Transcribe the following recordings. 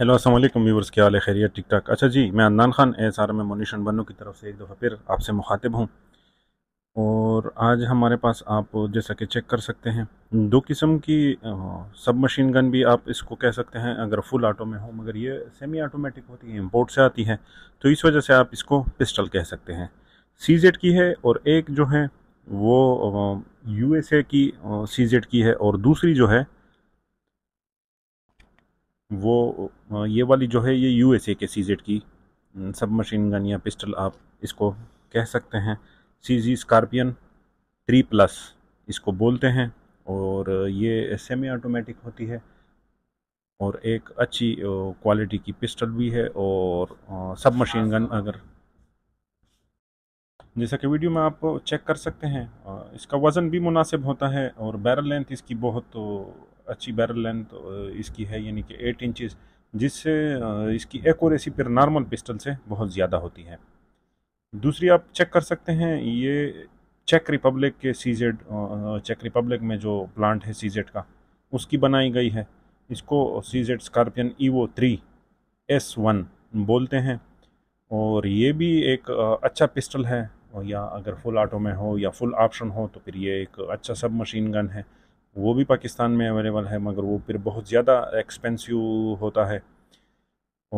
hello अस्सलाम viewers क्या खैरियत ठीक ठाक अच्छा जी मैं अंदान खान ए सारा में मोनिशन बनू की तरफ से एक दफ़ा फिर आपसे मुखातिब हूँ और आज हमारे पास आप जैसा कि चेक कर सकते हैं दो किस्म की सब मशीन गन भी आप इसको कह सकते हैं अगर फुल आटो में हो मगर ये सेमी आटोमेटिक होती है इम्पोर्ट से आती है तो इस वजह से आप इसको पिस्टल कह सकते हैं सी की है और एक जो है वो यू की सी की है और दूसरी जो है वो ये वाली जो है ये यू एस ए के सी जेड की सब मशीन गन या पिस्टल आप इसको कह सकते हैं C G scorpion three plus इसको बोलते हैं और ये सेमी ऑटोमेटिक होती है और एक अच्छी क्वालिटी की पिस्टल भी है और सब मशीन गन अगर जैसा कि वीडियो में आप चेक कर सकते हैं इसका वज़न भी मुनासिब होता है और बैरल लेंथ इसकी बहुत अच्छी बैरल लेंथ इसकी है यानी कि एट इंचज़ जिससे इसकी एकोरेसी फिर नॉर्मल पिस्टल से बहुत ज़्यादा होती है दूसरी आप चेक कर सकते हैं ये चेक रिपब्लिक के सीजेड चेक रिपब्लिक में जो प्लांट है सीजेड का उसकी बनाई गई है इसको CZ scorpion Evo three S one बोलते हैं और ये भी एक अच्छा पिस्टल है या अगर फुल ऑटो में हो या फुल ऑप्शन हो तो फिर ये एक अच्छा सब मशीन गन है वो भी पाकिस्तान में अवेलेबल है मगर वो फिर बहुत ज़्यादा एक्सपेंसिव होता है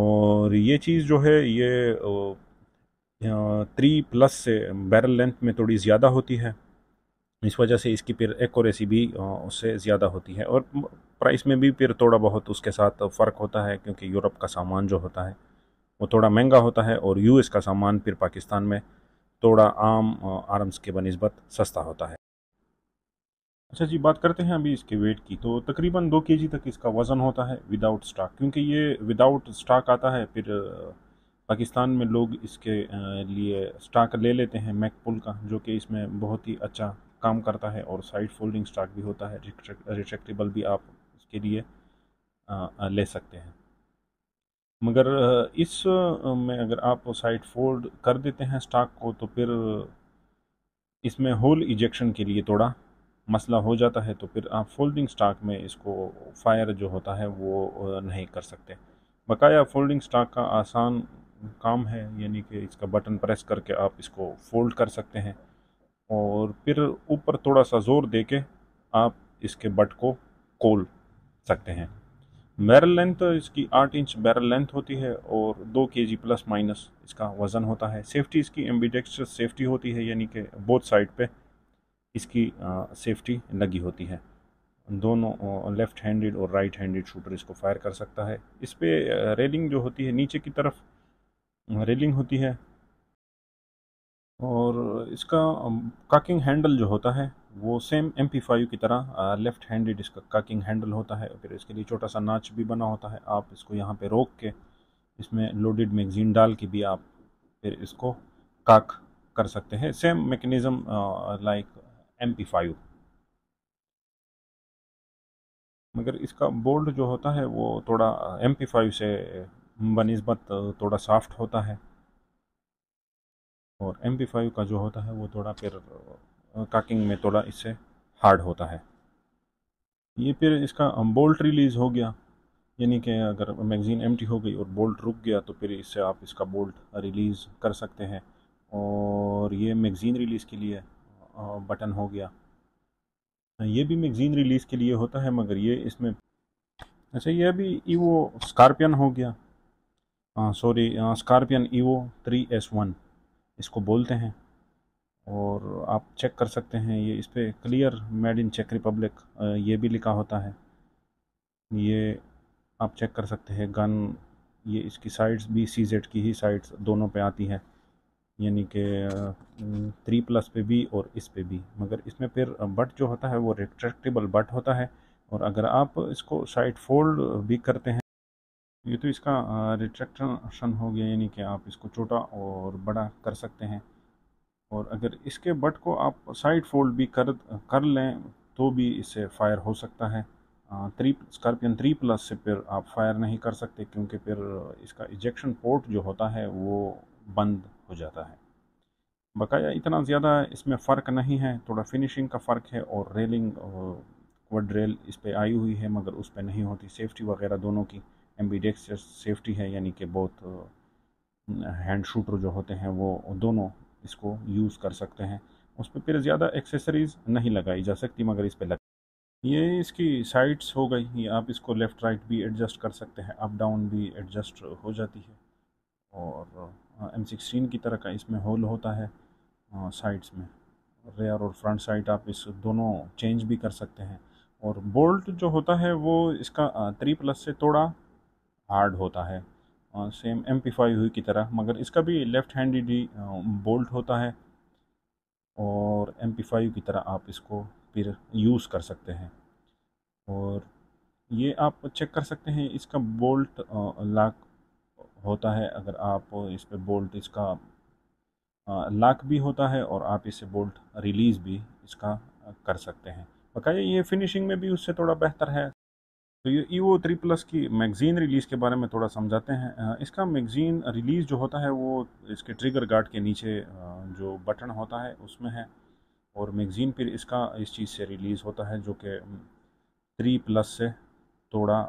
और ये चीज़ जो है ये थ्री प्लस से बैरल लेंथ में थोड़ी ज़्यादा होती है इस वजह से इसकी फिर एकोरेसी भी उससे ज़्यादा होती है और प्राइस में भी फिर थोड़ा बहुत उसके साथ फ़र्क होता है क्योंकि यूरोप का सामान जो होता है वो थोड़ा महंगा होता है और यूएस का सामान फिर पाकिस्तान में थोड़ा आम आर्म्स के बनस्बत सस्ता होता है अच्छा जी बात करते हैं अभी इसके वेट की तो तकरीबन दो के तक इसका वज़न होता है विदाउट स्टाक क्योंकि ये विदाउट स्टाक आता है फिर पाकिस्तान में लोग इसके लिए स्टाक ले लेते हैं मैकपुल का जो कि इसमें बहुत ही अच्छा काम करता है और साइड फोल्डिंग स्टाक भी होता है रिट्रेक्टेबल भी आप इसके लिए ले सकते हैं मगर इस में अगर आप साइड फोल्ड कर देते हैं स्टाक को तो फिर इसमें होल इजेक्शन के लिए थोड़ा मसला हो जाता है तो फिर आप फोल्डिंग स्टॉक में इसको फायर जो होता है वो नहीं कर सकते बकाया फोल्डिंग स्टॉक का आसान काम है यानी कि इसका बटन प्रेस करके आप इसको फोल्ड कर सकते हैं और फिर ऊपर थोड़ा सा ज़ोर दे के आप इसके बट को कोल सकते हैं बैरल लेंथ तो इसकी आठ इंच बैरल लेंथ होती है और दो के जी प्लस माइनस इसका वज़न होता है सेफ्टी इसकी एम्बिडेक्स्टर सेफ्टी होती है यानी कि बोथ साइड पर इसकी सेफ्टी लगी होती है दोनों लेफ़्ट हैंडेड और राइट हैंडेड शूटर इसको फायर कर सकता है इस पर रेलिंग जो होती है नीचे की तरफ रेलिंग होती है और इसका काकिंग हैंडल जो होता है वो सेम एम पी फाइव की तरह लेफ़्ट हैंडेड इसका काकिंग हैंडल होता है फिर इसके लिए छोटा सा नाच भी बना होता है आप इसको यहाँ पे रोक के इसमें लोडेड मैगज़ीन डाल के भी आप फिर इसको काक कर सकते हैं same mechanism like M P five मगर इसका बोल्ट जो होता है वो थोड़ा एम पी फाइव से बनस्बत थोड़ा सॉफ्ट होता है और एम पी फाइव का जो होता है वो थोड़ा फिर काकिंग में थोड़ा इससे हार्ड होता है ये फिर इसका बोल्ट रिलीज़ हो गया यानी कि अगर मैगज़ीन एम हो गई और बोल्ट रुक गया तो फिर इससे आप इसका बोल्ट रिलीज़ कर सकते हैं और ये मैगज़ीन रिलीज़ के लिए बटन हो गया ये भी मैगज़ीन रिलीज़ के लिए होता है मगर ये इसमें अच्छा ये अभी ईवो स्कॉर्पियन हो गया sorry scorpion Evo three S one इसको बोलते हैं और आप चेक कर सकते हैं ये इस पर क्लियर मेड इन चेक रिपब्लिक ये भी लिखा होता है ये आप चेक कर सकते हैं गन ये इसकी साइड्स भी सी जेड की ही साइड्स दोनों पे आती है यानी कि थ्री प्लस पे भी और इस पे भी मगर इसमें फिर बट जो होता है वो रिट्रैक्टेबल बट होता है और अगर आप इसको साइड फोल्ड भी करते हैं ये तो इसका रिट्रैक्शन हो गया यानी कि आप इसको छोटा और बड़ा कर सकते हैं और अगर इसके बट को आप साइड फोल्ड भी कर कर लें तो भी इससे फायर हो सकता है थ्री स्कॉर्पियन थ्री प्लस से फिर आप फायर नहीं कर सकते क्योंकि फिर इसका इजेक्शन पोर्ट जो होता है वो बंद हो जाता है बकाया इतना ज़्यादा इसमें फ़र्क नहीं है थोड़ा फिनिशिंग का फ़र्क है और रेलिंग क्वड रेल इस पर आई हुई है मगर उस पर नहीं होती सेफ्टी वगैरह दोनों की एम्बीडेक्स सेफ्टी है यानी कि बहुत हैंड शूटर जो होते हैं वो दोनों इसको यूज़ कर सकते हैं उस पर फिर ज़्यादा एक्सेसरीज़ नहीं लगाई जा सकती मगर इस पर लग ये इसकी साइड्स हो गई ये आप इसको लेफ़्ट राइट भी एडजस्ट कर सकते हैं अप डाउन भी एडजस्ट हो जाती है और एम हाँ, सिक्सटीन की तरह का इसमें होल होता है साइड्स हाँ, में रेयर और फ्रंट साइड आप इस दोनों चेंज भी कर सकते हैं और बोल्ट जो होता है वो इसका थ्री हाँ, प्लस से थोड़ा हार्ड होता है सेम एम पी फाइव हुई की तरह मगर इसका भी लेफ़्ट हैंड ही बोल्ट होता है और एम पी फाइव की तरह आप इसको फिर यूज़ कर सकते हैं और ये आप चेक कर सकते हैं इसका बोल्ट लाख होता है अगर आप इस पर बोल्ट इसका लॉक भी होता है और आप इसे बोल्ट रिलीज़ भी इसका कर सकते हैं बकाया ये फिनिशिंग में भी उससे थोड़ा बेहतर है तो ये ई ओ थ्री प्लस की मैगज़ीन रिलीज़ के बारे में थोड़ा समझाते हैं इसका मैगज़ीन रिलीज़ जो होता है वो इसके ट्रिगर गार्ड के नीचे जो बटन होता है उसमें है और मैगज़ीन फिर इसका इस चीज़ से रिलीज़ होता है जो कि थ्री प्लस से थोड़ा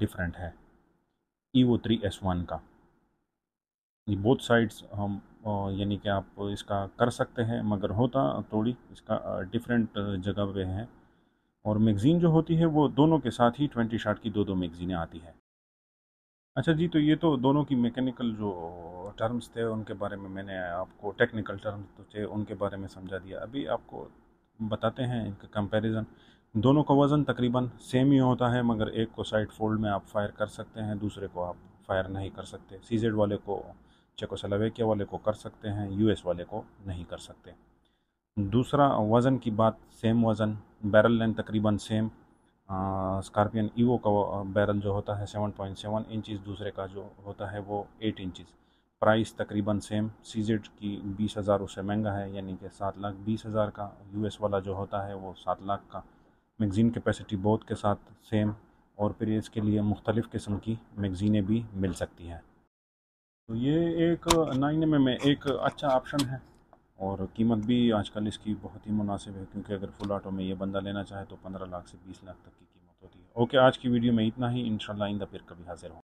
डिफरेंट है ई वो थ्री एस वन का ये बोथ साइड्स हम यानी कि आप इसका कर सकते हैं मगर होता थोड़ी इसका डिफरेंट जगह पे है और मैगज़ीन जो होती है वो दोनों के साथ ही ट्वेंटी शार्ट की दो दो मैगज़ीनें आती हैं अच्छा जी तो ये तो दोनों की मैकेनिकल जो टर्म्स थे उनके बारे में मैंने आपको टेक्निकल टर्म्स तो थे उनके बारे में समझा दिया अभी आपको बताते हैं इनका कंपैरिजन दोनों का वज़न तकरीबन सेम ही होता है मगर एक को साइड फोल्ड में आप फायर कर सकते हैं दूसरे को आप फायर नहीं कर सकते सी जेड वाले को चेकोसलोवेकिया वाले को कर सकते हैं यूएस वाले को नहीं कर सकते दूसरा वज़न की बात सेम वज़न बैरल लेंथ तकरीबन सेम स्कॉर्पियन ईवो का बैरल जो होता है सेवन पॉइंट सेवन इंचज़ दूसरे का जो होता है वो एट इंचज़ प्राइस तकरीबन सेम सी जेड की बीस हज़ार उससे महंगा है यानी कि सात लाख बीस हज़ार का यूएस वाला जो होता है वो सात लाख का मैगजीन कैपेसिटी बोथ के साथ सेम और फिर इसके लिए मुख्तलिफ़ किस्म की मैगजीनें भी मिल सकती हैं तो ये एक नाइन एम में एक अच्छा ऑप्शन है और कीमत भी आजकल इसकी बहुत ही मुनासिब है क्योंकि अगर फुल आटो में ये बंदा लेना चाहे तो पंद्रह लाख से बीस लाख तक की कीमत होती है ओके आज की वीडियो में इतना ही इन इन फिर कभी हाजिर हूँ